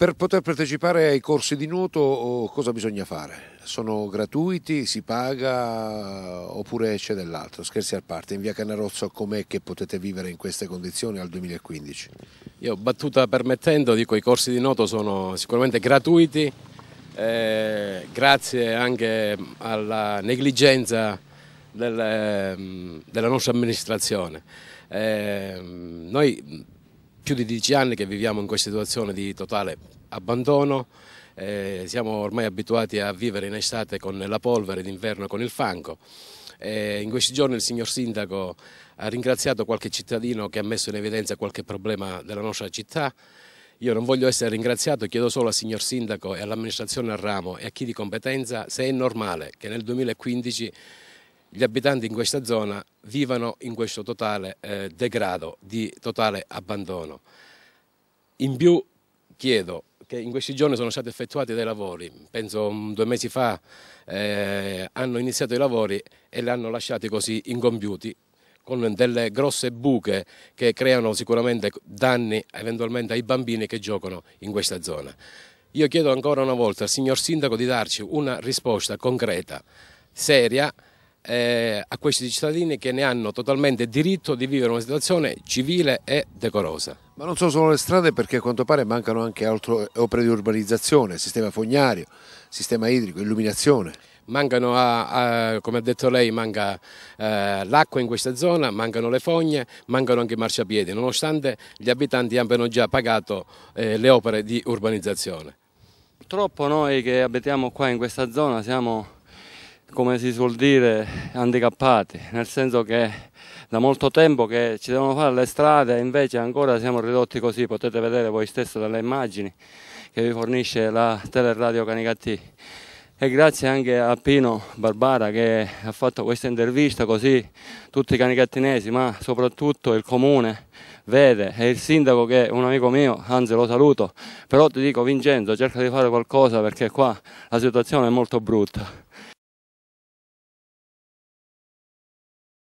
Per poter partecipare ai corsi di nuoto cosa bisogna fare? Sono gratuiti, si paga oppure c'è dell'altro? Scherzi a parte, in via Canarozzo com'è che potete vivere in queste condizioni al 2015? Io battuta permettendo dico i corsi di nuoto sono sicuramente gratuiti, eh, grazie anche alla negligenza del, ehm, della nostra amministrazione. Eh, noi più di dieci anni che viviamo in questa situazione di totale abbandono, eh, siamo ormai abituati a vivere in estate con la polvere, d'inverno con il fango. Eh, in questi giorni il signor Sindaco ha ringraziato qualche cittadino che ha messo in evidenza qualche problema della nostra città. Io non voglio essere ringraziato, chiedo solo al signor Sindaco e all'amministrazione al ramo e a chi di competenza se è normale che nel 2015 gli abitanti in questa zona vivano in questo totale eh, degrado, di totale abbandono. In più chiedo che in questi giorni sono stati effettuati dei lavori, penso mm, due mesi fa eh, hanno iniziato i lavori e li hanno lasciati così incompiuti con delle grosse buche che creano sicuramente danni eventualmente ai bambini che giocano in questa zona. Io chiedo ancora una volta al signor Sindaco di darci una risposta concreta, seria, eh, a questi cittadini che ne hanno totalmente diritto di vivere una situazione civile e decorosa. Ma non sono solo le strade perché a quanto pare mancano anche altre opere di urbanizzazione, sistema fognario, sistema idrico, illuminazione. Mancano, a, a, come ha detto lei, manca eh, l'acqua in questa zona, mancano le fogne, mancano anche i marciapiedi, nonostante gli abitanti abbiano già pagato eh, le opere di urbanizzazione. Purtroppo noi che abitiamo qua in questa zona siamo come si suol dire, handicappati, nel senso che da molto tempo che ci devono fare le strade e invece ancora siamo ridotti così, potete vedere voi stessi dalle immagini che vi fornisce la Teleradio Canicattì. E grazie anche a Pino Barbara che ha fatto questa intervista così tutti i canicattinesi, ma soprattutto il comune vede e il sindaco che è un amico mio, anzi lo saluto, però ti dico Vincenzo cerca di fare qualcosa perché qua la situazione è molto brutta.